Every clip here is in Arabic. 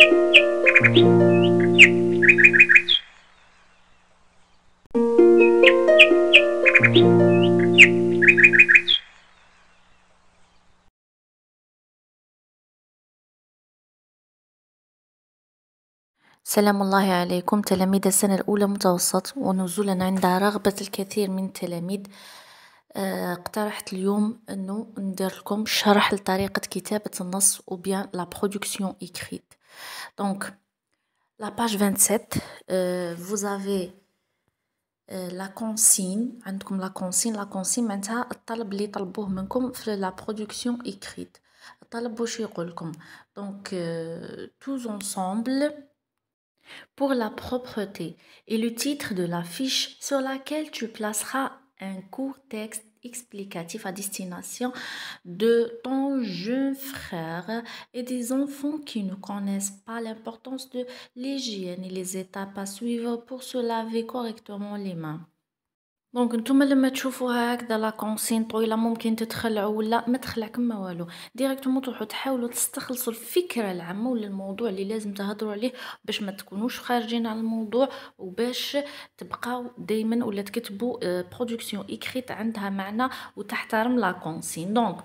سلام الله عليكم تلاميذ السنة الأولى متوسط ونزولا عند رغبة الكثير من التلاميذ آه، اقترحت اليوم انه ندير لكم شرح لطريقة كتابة النص او بيان لا برودكسيون اكريت Donc, la page 27, euh, vous avez euh, la consigne, hein, comme la consigne, la consigne, maintenant, la production écrite. Donc, euh, tous ensemble pour la propreté et le titre de la fiche sur laquelle tu placeras un court texte explicatif à destination de ton jeune frère et des enfants qui ne connaissent pas l'importance de l'hygiène et les étapes à suivre pour se laver correctement les mains. دونك نتوما لما تشوفوها هكذا لا كونسين طويله ممكن تتخلعوا ولا ما تخلعكم ما والو ديريكتومون تروحوا تحاولوا تستخلصوا الفكره العامه ولا الموضوع اللي لازم تهضروا عليه باش ما تكونوش خارجين على الموضوع وباش تبقاو دائما ولا تكتبوا برودكسيون euh, اكريت عندها معنى وتحترم لا كونسين دونك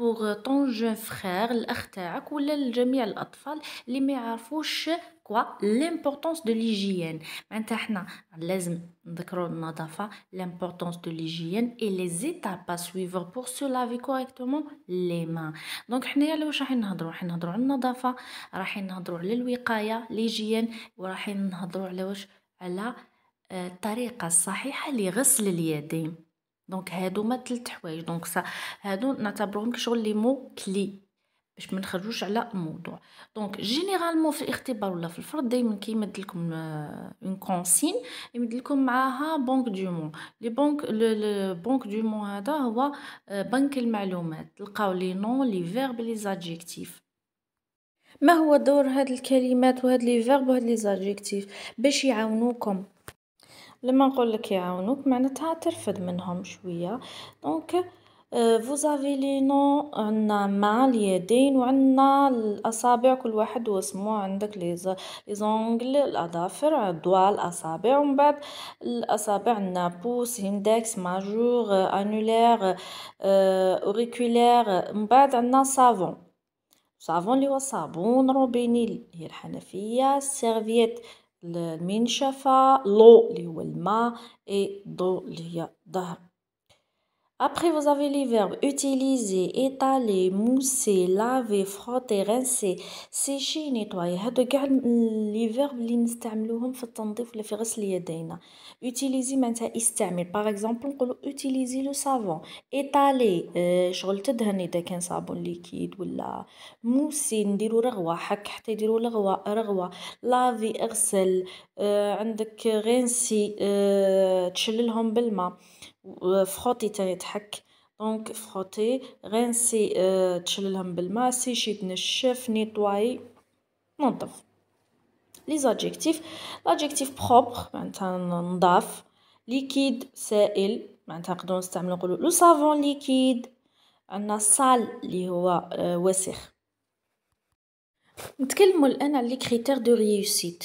بوغ طون جون فخير الاخ تاعك ولا لجميع الاطفال اللي ما يعرفوش كوا لامبورطونس دو ليجيان معناتها حنا لازم نذكروا النظافه لامبورطونس دو ليجيان اي لي زيتاب سويفور بور سو لافي كوريكتومون لي مان دونك حنايا على واش راحين نهضروا راحين نهضروا على النظافه راحين نهضروا على الوقايه ليجيان وراحين نهضروا على واش على الطريقه الصحيحه لغسل اليدين دونك هادو ما تلت حوايج دونك سا هادو نعتبروهم كشغل لي مو كلي باش ما نخرجوش على الموضوع دونك جينيرالمون في الاختبار ولا في الفرض دائما كيمد لكم اون آه، كونسين يمد لكم معاها بنك مون لي بنك دو مون هذا هو آه، بنك المعلومات تلقاو لي نون لي فيرب لي زادجيكتيف ما هو دور هاد الكلمات وهاد لي فيرب وهاد لي زادجيكتيف باش يعاونوكم لما نقول لك يعاونوك معناتها ترفد منهم شويه دونك فوز افي لي نو عندنا مع اليدين وعندنا الاصابع كل واحد واسمه عندك لي زونغل الاظافر دوا الاصابع ومن بعد الاصابع عندنا بوس هندكس ماجور انولير اوريكولير من بعد عندنا صابون صابون اللي هو صابون روبينيل هي الحنفيه سيرفيت المنشفة لو اللي هو الماء اي دو اللي هي ظهر Après, vous avez les verbes utiliser, étaler, mousser, laver, frotter, rincer, sécher, nettoyer. هادو كاع لي فيرب اللي نستعملوهم في التنظيف ولا في غسل اليدين. Utiliser معناتها استعمل. باغ اكزومبل نقولو utiliser لو savon. Étaler euh, شغل تدهن اذا كان صابون ليكيد ولا موسي نديرو رغوة حك حتى يديرو رغوة رغوة. لافي اغسل. آه عندك رينسي آه تشللهم بالماء. وفخوطي آه، تاني تحك دونك فخوطي غنسي اه تشللهم بالما سيشي تنشف نيطواي نظف لي زادجيكتيف لادجيكتيف بروبر معناتها نضاف ليكيد سائل معناتها نقدروا نستعملو نقولو لو سافون ليكيد عندنا سال اللي هو آه، وسخ نتكلموا الان على لي كريتير دو ريوسيت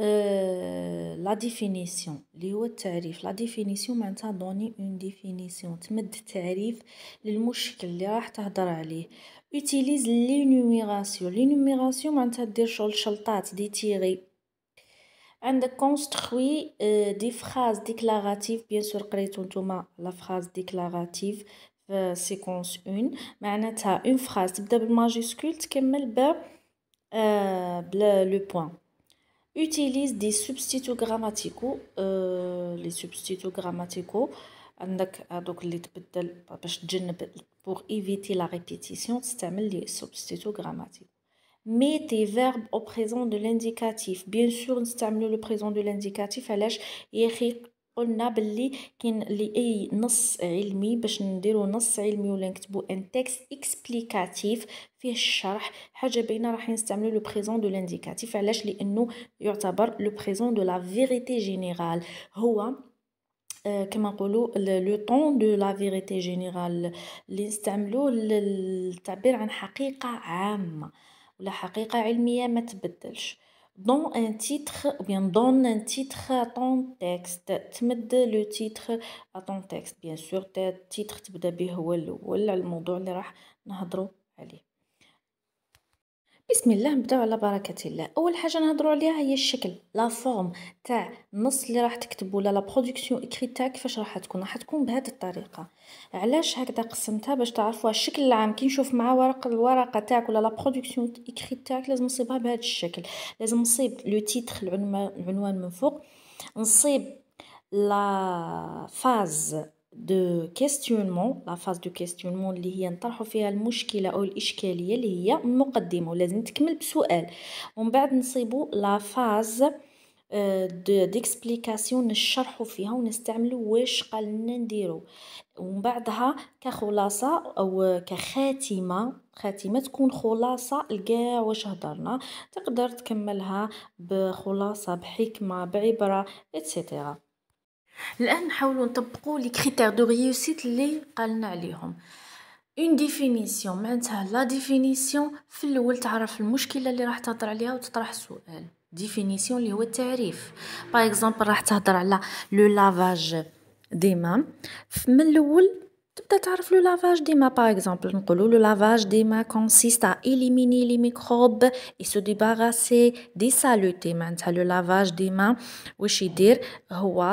Euh, la définition les huwa la définition ma'nta donni une définition tmed at-ta'rif lil mushkil li rah tahdar utilise l'énumération l'énumération ma'nta dir shol shaltat ditiri and construit euh, des phrases déclaratives bien sûr qrayto nta la phrase déclarative euh, séquence 1 ma'nata une phrase de double majuscule Tu ba le point utilise des substituts grammaticaux euh, les substituts grammaticaux ah, pour éviter la répétition les substituts grammaticaux mais tes verbes au présent de l'indicatif bien sûr نستعملوا le présent de l'indicatif قلنا باللي كاين لاي نص علمي باش نديرو نص علمي ولا نكتبو ان تيكست اكسبليكاتيف فيه الشرح حاجه باينه راح نستعملو لو بريزون دو لانديكاتيف علاش لانه يعتبر لو بريزون دو لا فيريتي جينيرال هو آه، كما نقولوا لو طون دو لا فيريتي جينيرال اللي نستعملوه للتعبير عن حقيقه عامه ولا حقيقه علميه ما تبدلش dans un titre ou bien donne un titre à ton texte تمد le titre à ton texte bien sûr titre تبدا به هو الاول على الموضوع اللي راح نهضروا عليه بسم الله نبداو على بركه الله اول حاجه نهضروا عليها هي الشكل لا فورم تاع النص اللي راح تكتبوا ولا لا برودكسيون اكريتا كيفاش راح تكون راح تكون بهذه الطريقه علاش هكذا قسمتها باش تعرفوا الشكل العام كي نشوف مع ورق الورقه تاعك ولا لا برودكسيون اكريتا لازم نصيبها بهذا الشكل لازم نصيب لو تيتر العنوان من فوق نصيب لا فاز دو كيستيونمون لا فاز دو كيستيونمون اللي هي نطرحوا فيها المشكله او الاشكاليه اللي هي مقدمه ولازم تكمل بسؤال ومن بعد نصيبوا لا فاز ديكسبليكاسيون نشرحوا فيها ونستعملوا واش قالنا نديرو ومن بعدها كخلاصه او كخاتمه خاتمه تكون خلاصه لكاع واش هضرنا تقدر تكملها بخلاصه بحكمه بعبره ايتترا الان نحاولوا نطبقوا لي كريتير دو ريوسيت اللي قالنا عليهم اون ديفينيسيون معناتها لا ديفينيسيون في الاول تعرف المشكله اللي راح تهضر عليها وتطرح السؤال ديفينيسيون اللي هو التعريف باغ اكزومبل راح تهضر على لو لافاج ديما من الاول تبدا تعرف لو لافاج ديما باغ اكزومبل نقولو لو لافاج ديما كونسيست ا ايليميني لي ميكروب اي سو ديباغاسي دي سالوتي معناتها لو لافاج ديما واش يدير هو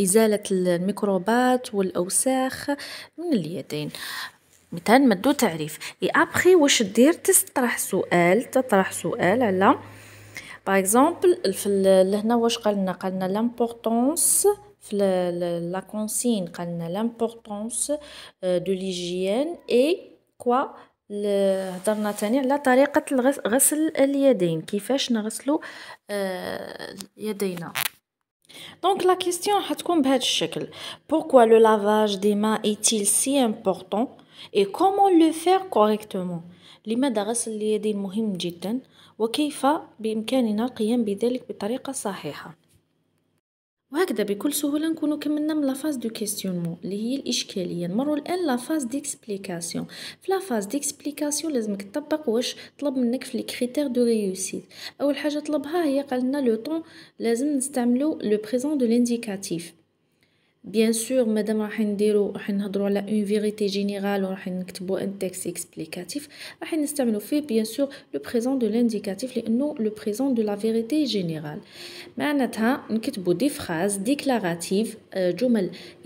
ازاله الميكروبات والاوساخ من اليدين مثلا مدو تعريف اي ابخي واش دير تطرح سؤال تطرح سؤال على باغ اكزومبل لهنا واش قالنا قالنا لامبورطونس في لا كونسين قالنا لامبورطونس دو ليجيان اي كوا هضرنا تاني على طريقة غسل اليدين كيفاش نغسلو آه، يدينا دونك لا كيستيون حتكون بهذا الشكل بوركوا لو لافاج دي ما ايتيل سي امبورطون اي كومون لو فير كوريكتومون لماذا غسل اليدين مهم جدا وكيف بامكاننا القيام بذلك بطريقه صحيحه وهكذا بكل سهوله نكونوا كملنا من لافاز دو كيستيونمون اللي هي الاشكاليه نمروا الان لافاز ديكسبليكاسيون في لافاز ديكسبليكاسيون لازمك تطبق واش طلب منك في لي كريتير دو ريوسيت اول حاجه طلبها هي قالنا لو طون لازم نستعملو لو بريزون دو لانديكاتيف Bien sûr, madame, on a une vérité générale, on a un texte explicatif. On a bien sûr le présent de l'indicatif et non le présent de la vérité générale. mais on a des phrases déclaratives, des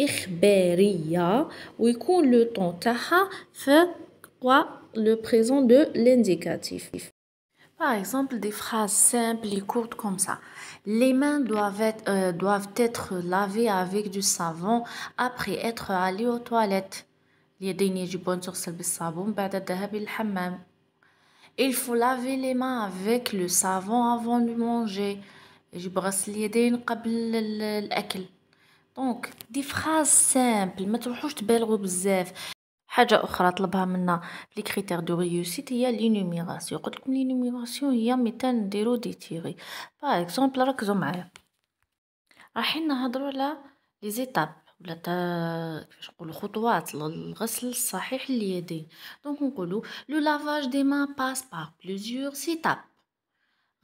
phrases où le temps de le présent de l'indicatif. Par exemple, des phrases simples et courtes comme ça. Les mains doivent être, euh, doivent être lavées avec du savon après être allées aux toilettes. Il faut laver les mains avec le savon avant de manger. Donc, des phrases simples, حاجه اخرى طلبها منا لي كريتير دو ريوسيت هي نوميراسيون قلت لكم نوميراسيون هي ميتان نديرو دي تيغي باغ اكزومبل ركزوا معايا رايحين نهضروا على لي زيتاب ولا تا كيفاش نقولوا خطوات للغسل الصحيح لليدين دونك نقولوا لو لافاج دي ما باس با بليزيور سيتاب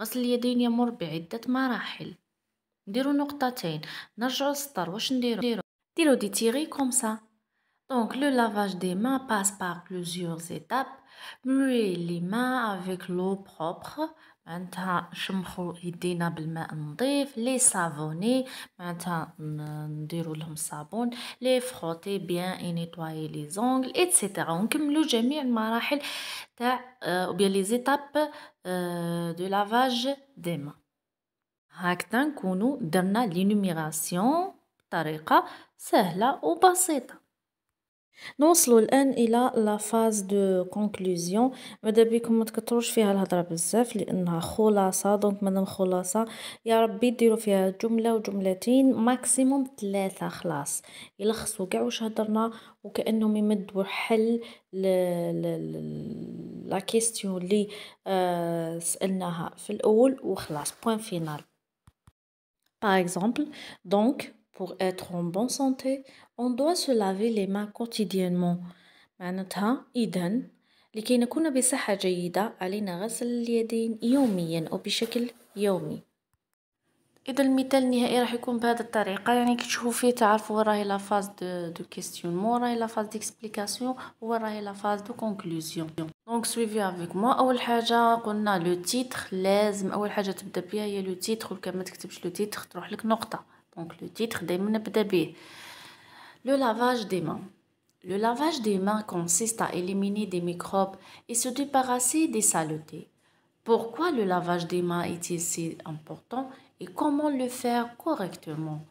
غسل اليدين يمر بعده مراحل نديرو نقطتين نرجعو للسطر واش نديرو نديرو دي تيغي كوم سا Donc, le lavage des mains passe par plusieurs étapes. Mouiller les mains avec l'eau propre. Maintenant, je me les les savonner. Maintenant, je donner le savon, les frotter bien et nettoyer les ongles, etc. Donc, je me les étapes euh, de lavage des mains. Maintenant, nous donnons l'énumération. ou سهلة وبسيطة نوصل الان الى لا فاز دو كونكلوزيون ماذا بكم ما تكثروش فيها الهضره بزاف لانها خلاصه دونك مادام خلاصه يا ربي ديروا فيها جمله وجملتين ماكسيموم ثلاثه خلاص يلخصوا كاع واش هضرنا وكانهم يمدوا حل لا كيستيون اللي آه، سالناها في الاول وخلاص بوين فينال باغ اكزومبل دونك pour être en bonne santé on doit se laver les mains quotidiennement معناتها إذا لكي نكون بصحة جيدة علينا غسل اليدين يوميا أو بشكل يومي اذا المثال النهائي راح يكون بهذه الطريقه يعني كي تشوفوا فيه تعرفوا وين راهي لا فاز دو دو مو راهي لا فاز ديكسبليكاسيون هو راهي لا فاز دو كونكلوزيون دونك سويفي افيك مو اول حاجه قلنا لو تيتر لازم اول حاجه تبدا بها هي لو تيتر وكما ما تكتبش لو تيتر تروح لك نقطه Donc le titre Le lavage des mains. Le lavage des mains consiste à éliminer des microbes et se débarrasser des saletés. Pourquoi le lavage des mains est-il si important et comment le faire correctement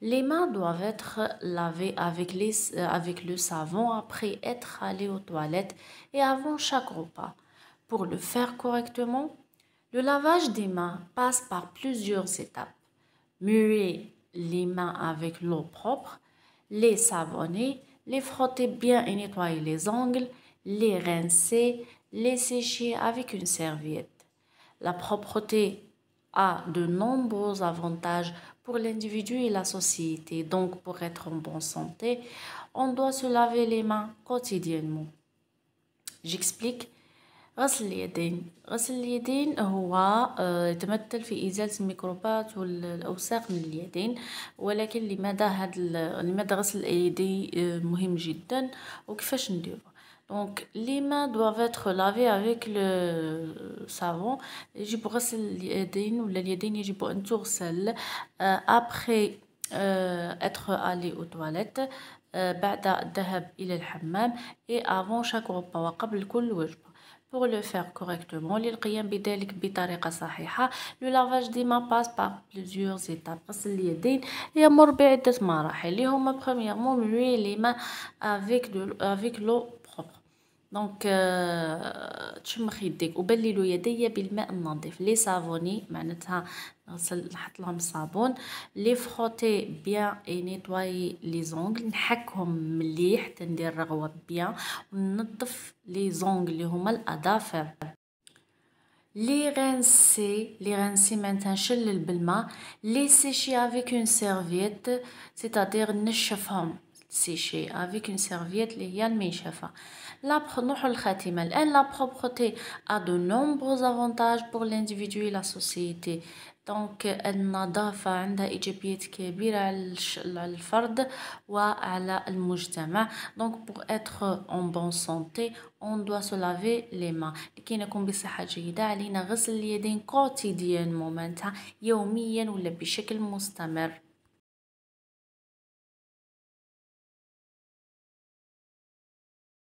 Les mains doivent être lavées avec, euh, avec le savon après être allées aux toilettes et avant chaque repas. Pour le faire correctement, le lavage des mains passe par plusieurs étapes. Muer, les mains avec l'eau propre, les savonner, les frotter bien et nettoyer les ongles, les rincer, les sécher avec une serviette. La propreté a de nombreux avantages pour l'individu et la société. Donc, pour être en bonne santé, on doit se laver les mains quotidiennement. J'explique غسل اليدين غسل اليدين هو آه، يتمثل في ازاله الميكروبات والاوساخ من اليدين ولكن لماذا هاد لماذا غسل اليدين آه، مهم جدا وكيفاش نديرو دونك لي ما دوافا اتر لافي افيك لو صابون يجب غسل اليدين ولا اليدين يجب ان تغسل ابري اتر الي او تواليت بعد الذهاب الى الحمام اي افون شاك وقبل كل وجبه pour le faire correctement للقيام بذلك بطريقة صحيحة لو لافاج ديما باس بار بليزيور ايتاب غسل اليدين يمر بعدة مراحل اللي هما برومييرمون ملوي لي ما افيك دو افيك لو دونك تشمخ يديك وبللو يدي بالماء النظيف لي صافوني معناتها نغسل نحط لهم صابون لي فروتي بيان اي نيتواي لي زونغل نحكهم مليح تندير رغوه بيان وننظف لي زونغل اللي هما الاظافر لي غنسي لي غنسي معناتها نشلل بالماء لي سيشي افيك اون سيرفيت سيتادير نشفهم تسيشي افيك اون سيرفيت اللي هي المنشفه لا نروحوا للخاتمه الان لا بروبرتي ا دو نومبروز افونتاج بور لانديفيدو لا سوسيتي دونك النظافة عندها إيجابيات كبيرة على الفرد وعلى المجتمع دونك بور اتر اون بون سونتي اون دو سو لافي لي ما كي نكون بصحة جيدة علينا غسل اليدين كوتيديان مومنتا يوميا ولا بشكل مستمر